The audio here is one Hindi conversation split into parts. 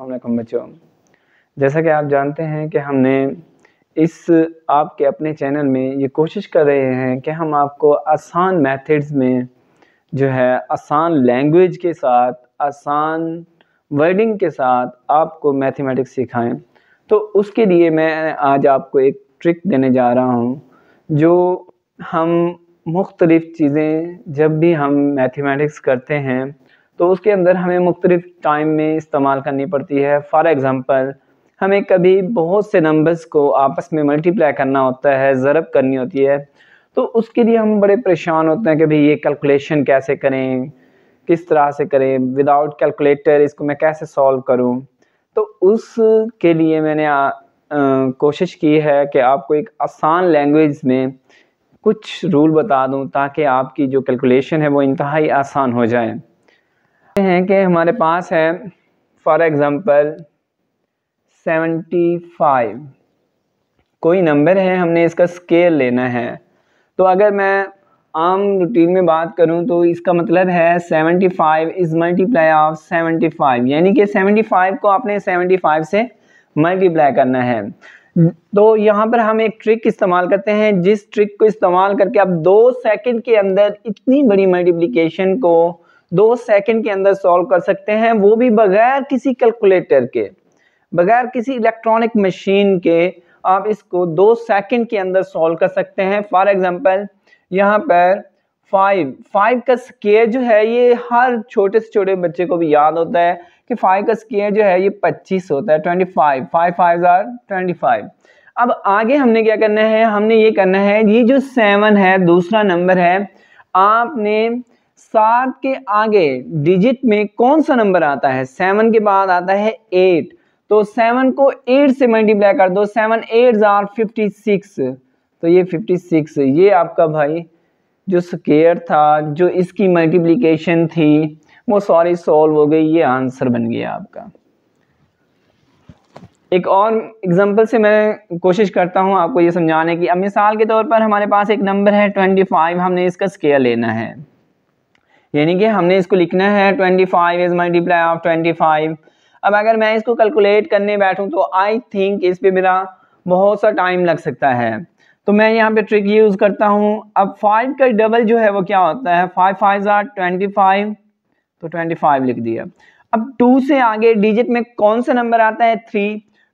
अस्सलाम बच्चों जैसा कि आप जानते हैं कि हमने इस आपके अपने चैनल में ये कोशिश कर रहे हैं कि हम आपको आसान मेथड्स में जो है आसान लैंग्वेज के साथ आसान वर्डिंग के साथ आपको मैथमेटिक्स सिखाएं तो उसके लिए मैं आज आपको एक ट्रिक देने जा रहा हूँ जो हम मुख्तलिफ़ चीज़ें जब भी हम मैथमेटिक्स करते हैं तो उसके अंदर हमें मुख्तलिफ टाइम में इस्तेमाल करनी पड़ती है फॉर एग्ज़ाम्पल हमें कभी बहुत से नंबर्स को आपस में मल्टीप्लाई करना होता है ज़रब करनी होती है तो उसके लिए हम बड़े परेशान होते हैं कि भाई ये कैलकुलेशन कैसे करें किस तरह से करें विदाउट कैलकुलेटर इसको मैं कैसे सॉल्व करूं तो उस के लिए मैंने आ, आ, कोशिश की है कि आपको एक आसान लैंग्वेज में कुछ रूल बता दूं ताकि आपकी जो कैलकुलेशन है वो इंतहाई आसान हो जाए हैं कि हमारे पास है फॉर एग्ज़ाम्पल 75 कोई नंबर है हमने इसका स्केल लेना है तो अगर मैं आम रूटीन में बात करूं तो इसका मतलब है 75 इज़ मल्टीप्लाई ऑफ 75 यानी कि 75 को आपने 75 से मल्टीप्लाई करना है तो यहाँ पर हम एक ट्रिक इस्तेमाल करते हैं जिस ट्रिक को इस्तेमाल करके आप दो सेकंड के अंदर इतनी बड़ी मल्टीप्लिकेशन को दो सेकंड के अंदर सॉल्व कर सकते हैं वो भी बगैर किसी कैलकुलेटर के बगैर किसी इलेक्ट्रॉनिक मशीन के आप इसको दो सेकंड के अंदर सॉल्व कर सकते हैं फॉर एग्जांपल यहाँ पर फाइव फाइव का स्केयर जो है ये हर छोटे से छोटे बच्चे को भी याद होता है कि फाइव का स्केयर जो है ये पच्चीस होता है twenty five five five are twenty five अब आगे हमने क्या करना है हमने ये करना है ये जो सेवन है दूसरा नंबर है आपने सात के आगे डिजिट में कौन सा नंबर आता है सेवन के बाद आता है एट तो सेवन को एट से मल्टीप्लाई कर दो seven eight are fifty six तो ये फिफ्टी सिक्स ये आपका भाई जो स्केयर था जो इसकी मल्टीप्लीकेशन थी वो सॉरी सॉल्व हो गई ये आंसर बन गया आपका एक और एग्जांपल से मैं कोशिश करता हूँ आपको ये समझाने की अब मिसाल के तौर पर हमारे पास एक नंबर है ट्वेंटी फाइव हमने इसका स्केयर लेना है यानी कि हमने इसको लिखना है twenty five is multiply of twenty five अब अगर मैं इसको कैलकुलेट करने बैठूं तो आई थिंक इस पर मेरा बहुत सा टाइम लग सकता है तो मैं यहाँ पे ट्रिक यूज़ करता हूँ अब फाइव का डबल जो है वो क्या होता है five five are twenty five तो ट्वेंटी फाइव लिख दिया अब टू से आगे डिजिट में कौन सा नंबर आता है three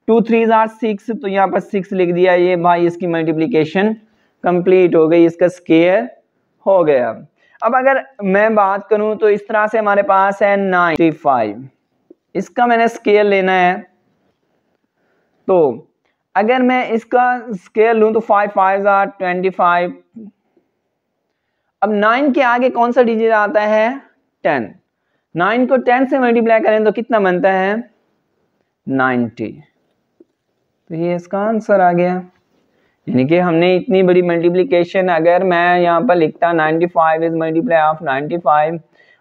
two three are six तो यहाँ पर सिक्स लिख दिया ये भाई इसकी मल्टीप्लीकेशन कंप्लीट हो गई इसका स्केयर हो गया अब अगर मैं बात करूं तो इस तरह से हमारे पास है नाइन्टी फाइव इसका मैंने स्केल लेना है तो अगर मैं इसका स्केल लूं तो five five are twenty five अब नाइन के आगे कौन सा डिजिट आता है टेन नाइन को टेन से मल्टीप्लाई करें तो कितना बनता है नाइन्टी तो ये इसका आंसर आ गया यानी कि हमने इतनी बड़ी मल्टीप्लीकेशन अगर मैं यहाँ पर लिखता 95 five is multiply of five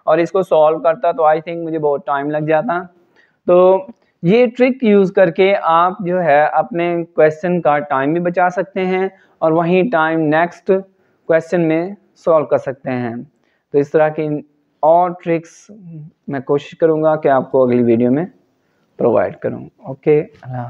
और इसको सॉल्व करता तो आई थिंक मुझे बहुत टाइम लग जाता तो ये ट्रिक यूज़ करके आप जो है अपने क्वेश्चन का टाइम भी बचा सकते हैं और वहीं टाइम नेक्स्ट क्वेश्चन में सॉल्व कर सकते हैं तो इस तरह की और ट्रिक्स मैं कोशिश करूँगा कि आपको अगली वीडियो में प्रोवाइड करूँ ओके अल्लाह